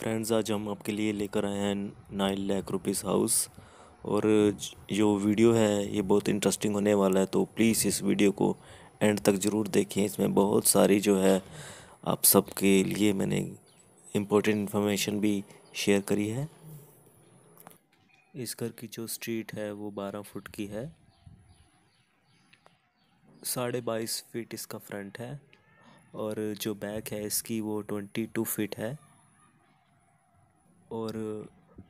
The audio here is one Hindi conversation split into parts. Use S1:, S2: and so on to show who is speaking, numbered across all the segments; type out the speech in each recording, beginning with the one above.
S1: फ्रेंड्स आज हम आपके लिए लेकर आए हैं नाइन लाख रुपीज़ हाउस और जो वीडियो है ये बहुत इंटरेस्टिंग होने वाला है तो प्लीज़ इस वीडियो को एंड तक ज़रूर देखें इसमें बहुत सारी जो है आप सबके लिए मैंने इम्पोर्टेंट इन्फॉर्मेशन भी शेयर करी है इस घर की जो स्ट्रीट है वो बारह फुट की है साढ़े बाईस फीट इसका फ्रंट है और जो बैक है इसकी वो ट्वेंटी टू फिट है और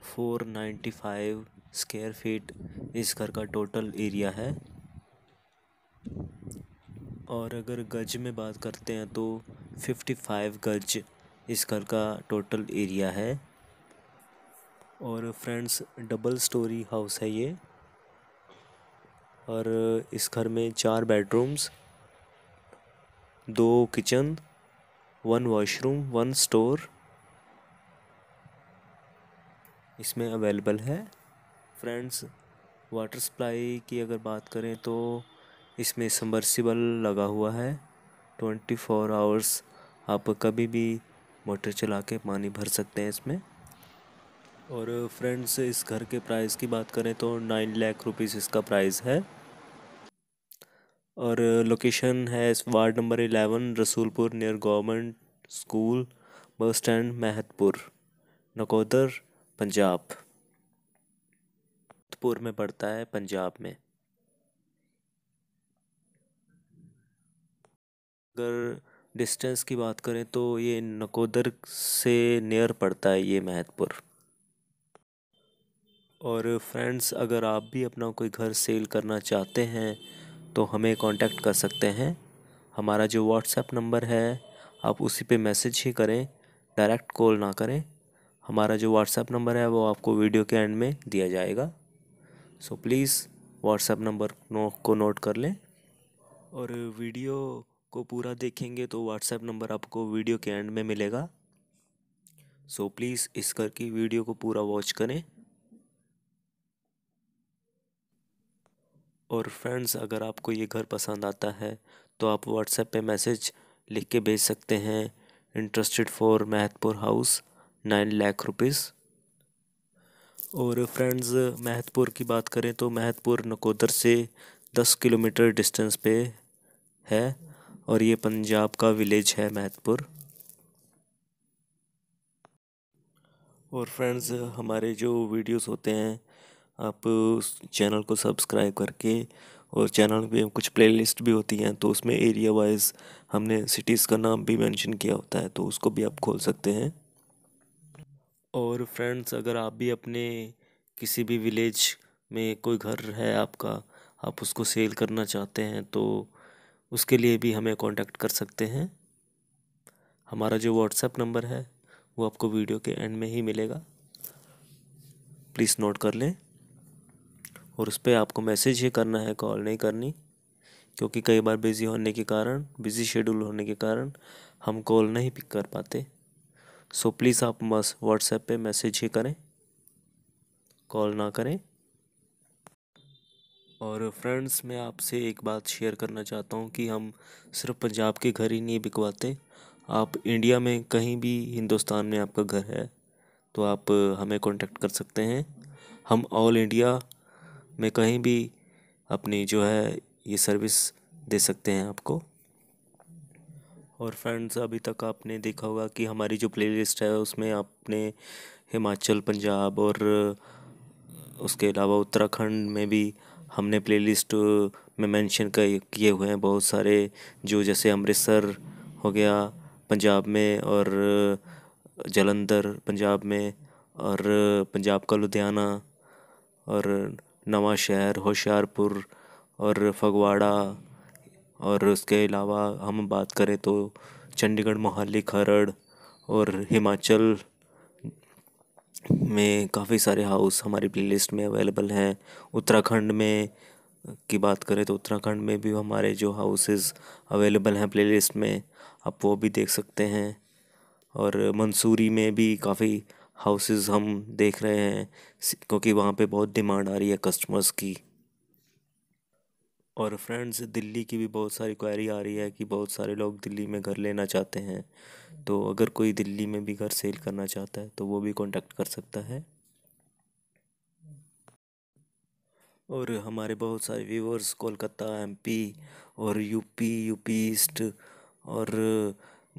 S1: four ninety five square feet इस घर का टोटल एरिया है और अगर गज में बात करते हैं तो फिफ्टी फाइव गज इस घर का टोटल एरिया है और फ्रेंड्स डबल स्टोरी हाउस है ये और इस घर में चार बेडरूम्स दो kitchen one washroom one store इसमें अवेलेबल है फ्रेंड्स वाटर सप्लाई की अगर बात करें तो इसमें सबमर्सिबल लगा हुआ है ट्वेंटी फोर आवर्स आप कभी भी मोटर चला के पानी भर सकते हैं इसमें और फ्रेंड्स इस घर के प्राइस की बात करें तो नाइन लाख रुपीज़ इसका प्राइस है और लोकेशन है ward number eleven Rasulpur near government school bus stand Mahatpur Nakodar Punjab Jodhpur में पड़ता है पंजाब में अगर डिस्टेंस की बात करें तो ये नकोदर से नियर पड़ता है ये महतपुर और फ्रेंड्स अगर आप भी अपना कोई घर सेल करना चाहते हैं तो हमें कांटेक्ट कर सकते हैं हमारा जो व्हाट्सएप नंबर है आप उसी पे मैसेज ही करें डायरेक्ट कॉल ना करें हमारा जो व्हाट्सअप नंबर है वो आपको वीडियो के एंड में दिया जाएगा so please WhatsApp number no को नोट कर लें और वीडियो को पूरा देखेंगे तो व्हाट्सएप नंबर आपको वीडियो के एंड में मिलेगा सो प्लीज़ इस करके वीडियो को पूरा वॉच करें और फ्रेंड्स अगर आपको ये घर पसंद आता है तो आप व्हाट्सएप पे मैसेज लिख के भेज सकते हैं interested for Mahatpur house nine lakh rupees और फ्रेंड्स महतपुर की बात करें तो महतपुर नकोदर से दस किलोमीटर डिस्टेंस पे है और ये पंजाब का विलेज है महतपुर और फ्रेंड्स हमारे जो वीडियोस होते हैं आप उस चैनल को सब्सक्राइब करके और चैनल पे कुछ प्लेलिस्ट भी होती हैं तो उसमें एरिया वाइज हमने सिटीज़ का नाम भी मेंशन किया होता है तो उसको भी आप खोल सकते हैं और फ्रेंड्स अगर आप भी अपने किसी भी विलेज में कोई घर है आपका आप उसको सेल करना चाहते हैं तो उसके लिए भी हमें कांटेक्ट कर सकते हैं हमारा जो व्हाट्सएप नंबर है वो आपको वीडियो के एंड में ही मिलेगा प्लीज़ नोट कर लें और उस पर आपको मैसेज ही करना है कॉल नहीं करनी क्योंकि कई बार बिज़ी होने के कारण बिज़ी शेड्यूल होने के कारण हम कॉल नहीं पिक कर पाते सो प्लीज़ आप बस व्हाट्सएप पे मैसेज ही करें कॉल ना करें और फ्रेंड्स मैं आपसे एक बात शेयर करना चाहता हूँ कि हम सिर्फ पंजाब के घर ही नहीं बिकवाते आप इंडिया में कहीं भी हिंदुस्तान में आपका घर है तो आप हमें कांटेक्ट कर सकते हैं हम ऑल इंडिया में कहीं भी अपनी जो है ये सर्विस दे सकते हैं आपको और फ्रेंड्स अभी तक आपने देखा होगा कि हमारी जो प्लेलिस्ट है उसमें आपने हिमाचल पंजाब और उसके अलावा उत्तराखंड में भी हमने प्लेलिस्ट में मेंशन किए हुए हैं बहुत सारे जो जैसे अमृतसर हो गया पंजाब में और जलंधर पंजाब में और पंजाब का लुधियाना और नवा शहर होशियारपुर और फगवाड़ा और उसके अलावा हम बात करें तो चंडीगढ़ मोहाली खरड़ और हिमाचल में काफ़ी सारे हाउस हमारी लिस्ट में अवेलेबल हैं उत्तराखंड में की बात करें तो उत्तराखंड में भी हमारे जो हाउसेस अवेलेबल हैं लिस्ट में आप वो भी देख सकते हैं और मंसूरी में भी काफ़ी हाउसेस हम देख रहे हैं क्योंकि वहाँ पे बहुत डिमांड आ रही है कस्टमर्स की और फ्रेंड्स दिल्ली की भी बहुत सारी क्वायरी आ रही है कि बहुत सारे लोग दिल्ली में घर लेना चाहते हैं तो अगर कोई दिल्ली में भी घर सेल करना चाहता है तो वो भी कांटेक्ट कर सकता है और हमारे बहुत सारे व्यूवर्स कोलकाता एमपी और यूपी यूपी ईस्ट और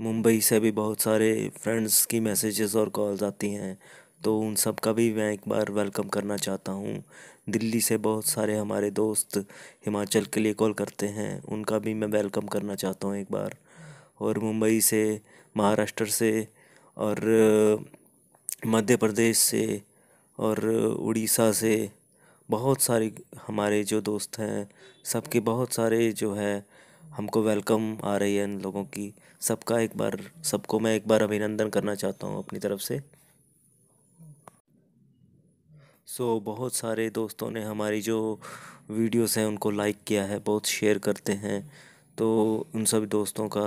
S1: मुंबई से भी बहुत सारे फ्रेंड्स की मैसेजेस और कॉल्स आती हैं तो उन सब का भी मैं एक बार वेलकम करना चाहता हूँ दिल्ली से बहुत सारे हमारे दोस्त हिमाचल के लिए कॉल करते हैं उनका भी मैं वेलकम करना चाहता हूँ एक बार और मुंबई से महाराष्ट्र से और मध्य प्रदेश से और उड़ीसा से बहुत सारे हमारे जो दोस्त हैं सबके बहुत सारे जो है हमको वेलकम आ रही है इन लोगों की सबका एक बार सबको मैं एक बार अभिनंदन करना चाहता हूँ अपनी तरफ से सो बहुत सारे दोस्तों ने हमारी जो वीडियोस हैं उनको लाइक किया है बहुत शेयर करते हैं तो उन सभी दोस्तों का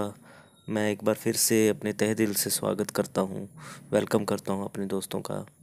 S1: मैं एक बार फिर से अपने तह दिल से स्वागत करता हूँ वेलकम करता हूँ अपने दोस्तों का